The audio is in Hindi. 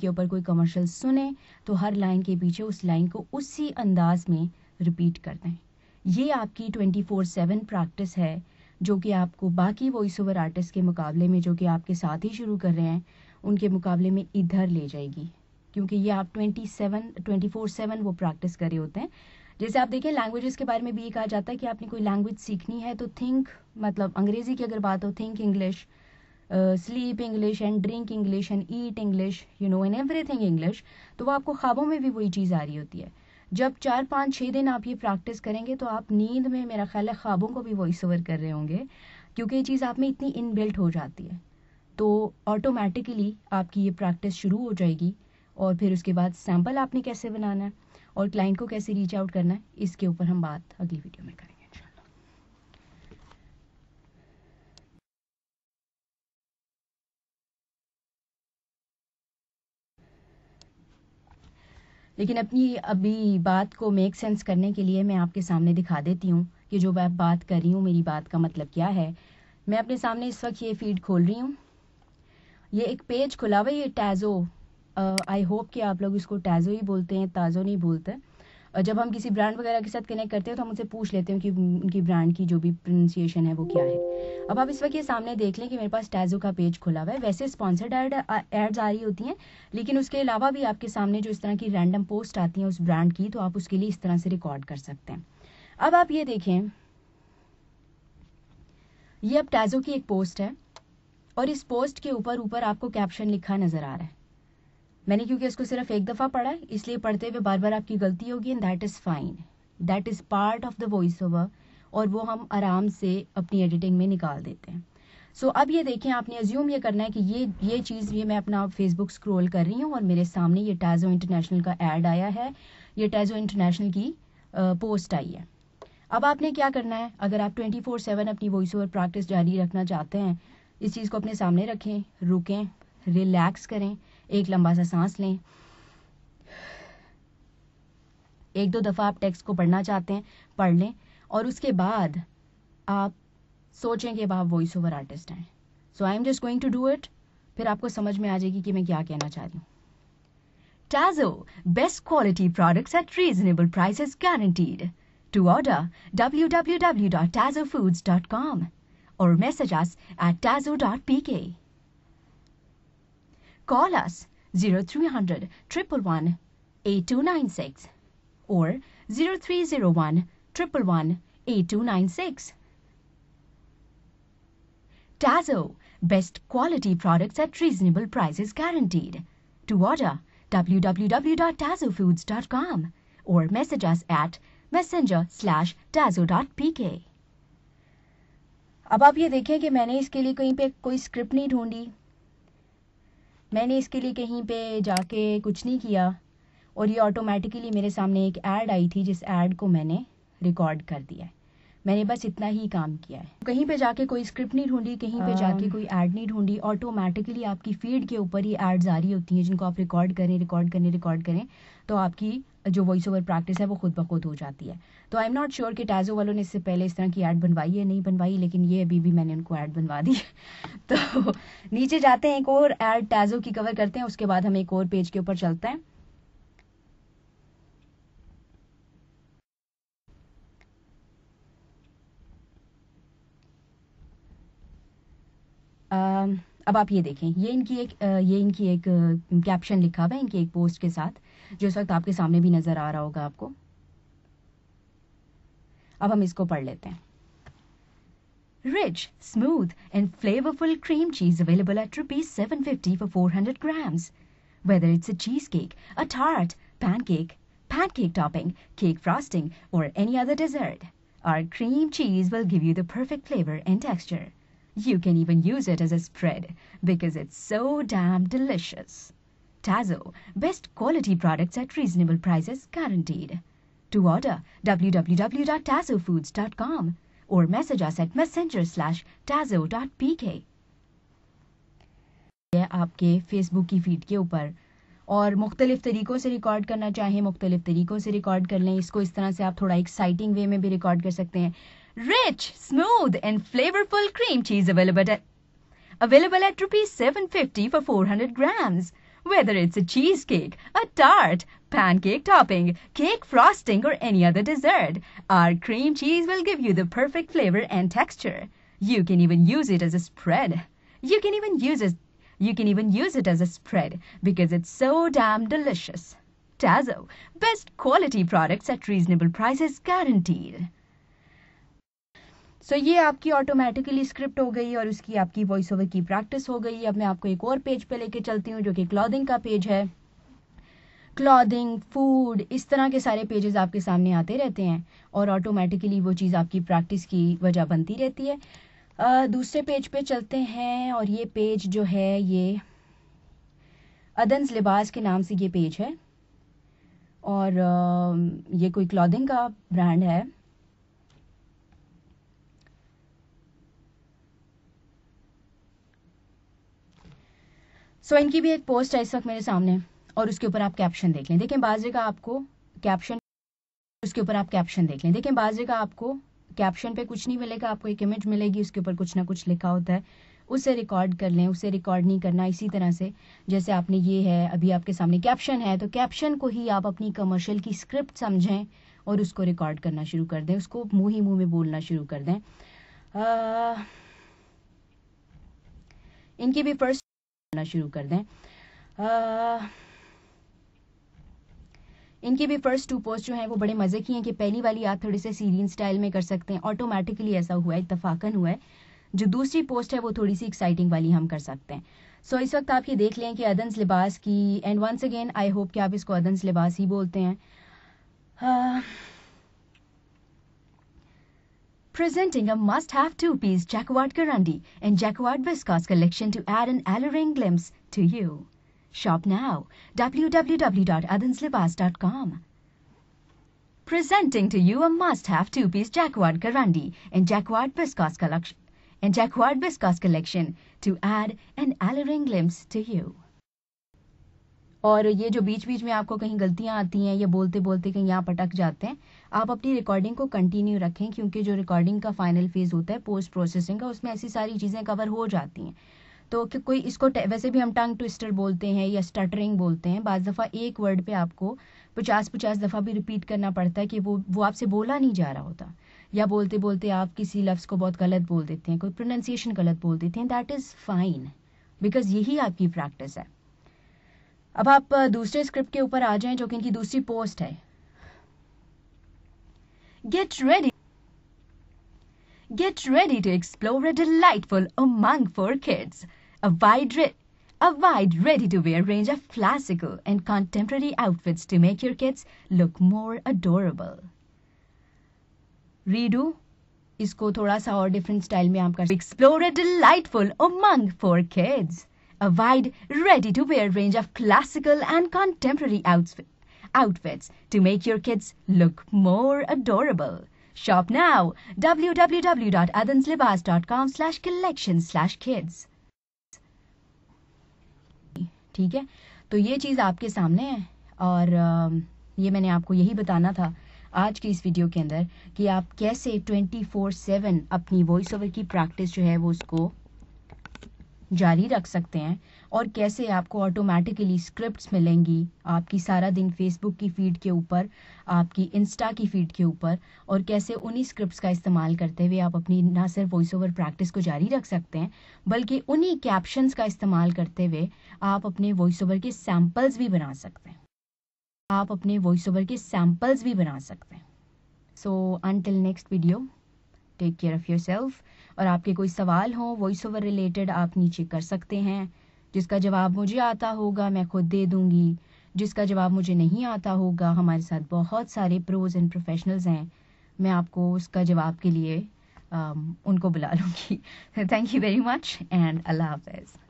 के ऊपर कोई कमर्शियल सुने तो हर लाइन के पीछे उस लाइन को उसी अंदाज में रिपीट कर दें ये आपकी ट्वेंटी फोर सेवन प्रैक्टिस है जो कि आपको बाकी वॉइस ओवर आर्टिस्ट के मुकाबले में जो कि आपके साथ ही शुरू कर रहे हैं उनके मुकाबले में इधर ले जाएगी क्योंकि ये आप twenty seven twenty four seven वो प्रैक्टिस कर रहे होते हैं जैसे आप देखें लैंग्वेजेस के बारे में भी ये कहा जाता है कि आपने कोई लैंग्वेज सीखनी है तो थिंक मतलब अंग्रेजी की अगर बात हो think English sleep English and drink English and eat English you know and everything English तो वो आपको ख्वाबों में भी वही चीज़ आ रही होती है जब चार पाँच छः दिन आप ये प्रैक्टिस करेंगे तो आप नींद में मेरा ख्याल है ख्वाबों को भी वॉइस ओवर कर रहे होंगे क्योंकि ये चीज़ आप में इतनी इनबिल्ट हो जाती है तो ऑटोमेटिकली आपकी ये प्रैक्टिस शुरू हो जाएगी और फिर उसके बाद सैम्पल आपने कैसे बनाना है और क्लाइंट को कैसे रीच आउट करना है इसके ऊपर हम बात अगली वीडियो में करेंगे लेकिन अपनी अभी बात को मेक सेंस करने के लिए मैं आपके सामने दिखा देती हूँ कि जो मैं बात कर रही हूँ मेरी बात का मतलब क्या है मैं अपने सामने इस वक्त ये फीड खोल रही हूँ ये एक पेज खुला हुआ ये टैज़ो आई होप कि आप लोग इसको टैज़ो ही बोलते हैं ताज़ो नहीं बोलते जब हम किसी ब्रांड वगैरह के साथ कनेक्ट करते हैं तो हम उनसे पूछ लेते हैं कि उनकी ब्रांड की जो भी प्रोनसिएशन है वो क्या है अब आप इस वक्त ये सामने देख लें कि मेरे पास टैजो का पेज खुला हुआ है वैसे स्पॉन्सर्ड एड एड्स आ रही होती हैं लेकिन उसके अलावा भी आपके सामने जो इस तरह की रैंडम पोस्ट आती हैं उस ब्रांड की तो आप उसके लिए इस तरह से रिकॉर्ड कर सकते हैं अब आप ये देखें ये अब टैजो की एक पोस्ट है और इस पोस्ट के ऊपर ऊपर आपको कैप्शन लिखा नजर आ रहा है मैंने क्योंकि इसको सिर्फ एक दफ़ा पढ़ा है इसलिए पढ़ते हुए बार बार आपकी गलती होगी and that is fine that is part of the voice over और वो हम आराम से अपनी एडिटिंग में निकाल देते हैं सो so, अब ये देखें आपने एज्यूम ये करना है कि ये ये चीज़ ये मैं अपना फेसबुक स्क्रोल कर रही हूँ और मेरे सामने ये टैजो इंटरनेशनल का एड आया है ये टैजो इंटरनेशनल की पोस्ट आई है अब आपने क्या करना है अगर आप ट्वेंटी फोर सेवन अपनी वॉइस ओवर प्रैक्टिस जारी रखना चाहते हैं इस चीज़ को अपने सामने रखें रुकें रिलैक्स करें एक लंबा सा सांस लें एक दो दफ़ा आप टेक्स्ट को पढ़ना चाहते हैं पढ़ लें और उसके बाद आप सोचें कि आप वॉइस ओवर आर्टिस्ट हैं so I am just going to do it फिर आपको समझ में आ जाएगी कि मैं क्या कहना चाह रही हूँ Tazo, best quality products at reasonable prices guaranteed. To order, www.tazofoods.com or message us at tazo.pk. call us 0300 111 8296 or 0301 111 8296. Tazo, best quality products at reasonable prices guaranteed. To order, www.tazofoods.com or message us at messenger slash pk अब आप ये देखें कि मैंने इसके लिए कहीं पे कोई स्क्रिप्ट नहीं ढूंढी मैंने इसके लिए कहीं पे जाके कुछ नहीं किया और ये ऑटोमेटिकली मेरे सामने एक ऐड आई थी जिस ऐड को मैंने रिकॉर्ड कर दिया है मैंने बस इतना ही काम किया है कहीं पे जाके कोई स्क्रिप्ट नहीं ढूंढी कहीं पे जाके हाँ। कोई ऐड नहीं ढूंढी ऑटोमेटिकली आपकी फीड के ऊपर ही एड्स आ रही होती हैं जिनको आप रिकॉर्ड करें रिकॉर्ड करें रिकॉर्ड करें तो आपकी जो वॉइस ओवर प्रैक्टिस है वो खुद ब खुद हो जाती है तो आई एम नॉट श्योर कि टैजो वालों ने इससे पहले इस तरह की ऐड बनवाई है नहीं बनवाई लेकिन ये अभी भी मैंने उनको ऐड बनवा दी तो नीचे जाते हैं एक और ऐड टैजो की कवर करते हैं उसके बाद हम एक और पेज के ऊपर चलते हैं अब आप ये देखें ये इनकी एक ये इनकी एक कैप्शन लिखा हुआ है इनकी एक पोस्ट के साथ जो इस वक्त आपके सामने भी नज़र आ रहा होगा आपको अब हम इसको पढ़ लेते हैं Rich, smooth, and flavorful cream cheese available at rupees 750 for 400 grams. Whether it's a cheesecake, a tart, pancake, pancake topping, cake frosting, or any other dessert, our cream cheese will give you the perfect flavor and texture. You can even use it as a spread because it's so damn delicious. Tazo, best quality products at reasonable prices guaranteed. To order, www.tazofoods.com or message us at messenger slash tazo.pk. आपके फेसबुक की फीड के ऊपर और मुख्तलिफ तरीकों से रिकॉर्ड करना चाहें मुख्तलिफ तरीकों से रिकॉर्ड कर लें इसको इस तरह से आप थोड़ा एक्साइटिंग वे में भी रिकॉर्ड कर सकते हैं rich smooth and flavourful cream cheese available available at rupees seven fifty for four hundred grams Whether it's a cheesecake, a tart, pancake topping, cake frosting or any other dessert, our cream cheese will give you the perfect flavor and texture. You can even use it as a spread. You can even use it as a spread because it's so damn delicious. Tazo, best quality products at reasonable prices guaranteed. So so, ये आपकी ऑटोमेटिकली स्क्रिप्ट हो गई और उसकी आपकी वॉइस ओवर की प्रैक्टिस हो गई अब मैं आपको एक और पेज पे लेके चलती हूँ जो कि क्लॉदिंग का पेज है क्लॉदिंग फूड इस तरह के सारे पेजेस आपके सामने आते रहते हैं और ऑटोमेटिकली वो चीज़ आपकी प्रैक्टिस की वजह बनती रहती है दूसरे पेज पे चलते हैं और ये पेज जो है ये अदन्स लिबास के नाम से ये पेज है और ये कोई क्लॉदिंग का ब्रांड है सो so, इनकी भी एक पोस्ट है इस वक्त मेरे सामने और उसके ऊपर आप कैप्शन देख लें देखें बाजरे का आपको कैप्शन उसके ऊपर आप कैप्शन देख लें देखें बाजरे का आपको कैप्शन पे कुछ नहीं मिलेगा आपको एक इमेज मिलेगी उसके ऊपर कुछ ना कुछ लिखा होता है उसे रिकॉर्ड कर लें उसे रिकॉर्ड नहीं करना इसी तरह से जैसे आपने ये है अभी आपके सामने कैप्शन है तो कैप्शन को ही आप अपनी कमर्शियल की स्क्रिप्ट समझें और उसको रिकॉर्ड करना शुरू कर दें उसको मुंह ही मुंह में बोलना शुरू कर दें आ, इनकी भी फर्स्ट अपना शुरू कर दें इनके इनकी भी फर्स्ट टू पोस्ट जो हैं वो बड़े मज़े की हैं कि पहली वाली आप थोड़ी से सीरीन स्टाइल में कर सकते हैं ऑटोमेटिकली ऐसा हुआ है इतफाकन हुआ है जो दूसरी पोस्ट है वो थोड़ी सी एक्साइटिंग वाली हम कर सकते हैं सो so, इस वक्त आप ये देख लें कि अदंस लिबास की and once again I hope कि आप इसको अदंस लिबास ही बोलते हैं uh, presenting a must-have two-piece Jacquard garandi and Jacquard Viscose collection to add an alluring glimpse to you. Shop now, www.adhanslibas.com. Presenting to you a must-have two-piece Jacquard garandi and Jacquard Viscose collection and Jacquard Viscose collection to add an alluring glimpse to you. और ये जो बीच बीच में आपको कहीं गलतियां आती हैं या बोलते बोलते कहीं यहाँ पटक जाते हैं आप अपनी रिकॉर्डिंग को कंटिन्यू रखें क्योंकि जो रिकॉर्डिंग का फाइनल फेज होता है पोस्ट प्रोसेसिंग का उसमें ऐसी सारी चीज़ें कवर हो जाती हैं तो कि कोई इसको वैसे भी हम टंग ट्विस्टर बोलते हैं या स्टटरिंग बोलते हैं बाज़ दफ़ा एक वर्ड पे आपको पचास पचास दफ़ा भी रिपीट करना पड़ता है कि वो वो आपसे बोला नहीं जा रहा होता या बोलते बोलते आप किसी लफ्ज़ को बहुत गलत बोल देते हैं कोई प्रोनाउंसिएशन गलत बोल देते हैं दैट इज़ फाइन बिकॉज यही आपकी प्रैक्टिस है अब आप दूसरे स्क्रिप्ट के ऊपर आ जाए जो कि इनकी दूसरी पोस्ट है get ready Get ready to explore a delightful Umang for kids. A wide, a wide ready-to-wear range of classical and contemporary outfits to make your kids look more adorable. Redo isko thoda sa aur different style mein aap kar explore a delightful among for kids. a wide, ready-to-wear range of classical and contemporary outf outfits to make your kids look more adorable. Shop now, wwwadanslibascom slash collection kids. ठीक है तो ये चीज़ आपके सामने है और ये मैंने आपको यही बताना था आज की इस वीडियो के अंदर कि आप कैसे 24/7 अपनी वॉइस ओवर की प्रैक्टिस जो है वो उसको जारी रख सकते हैं और कैसे आपको ऑटोमेटिकली स्क्रिप्ट्स मिलेंगी आपकी सारा दिन फेसबुक की फीड के ऊपर आपकी इंस्टा की फीड के ऊपर और कैसे उन्हीं स्क्रिप्ट्स का इस्तेमाल करते हुए आप अपनी ना सिर्फ वॉइस ओवर प्रैक्टिस को जारी रख सकते हैं बल्कि उन्हीं कैप्शन का इस्तेमाल करते हुए आप अपने वॉइस ओवर के सैम्पल्स भी बना सकते हैं आप अपने वॉइस ओवर के सैम्पल्स भी बना सकते हैं so until next video take care of yourself और आपके कोई सवाल हो वॉइस ओवर रिलेटेड आप नीचे कर सकते हैं जिसका जवाब मुझे आता होगा मैं खुद दे दूंगी जिसका जवाब मुझे नहीं आता होगा हमारे साथ बहुत सारे प्रोज एंड प्रोफेशनल्स हैं मैं आपको उसका जवाब के लिए आ, उनको बुला लूँगी thank you very much and अल्लाह हाफ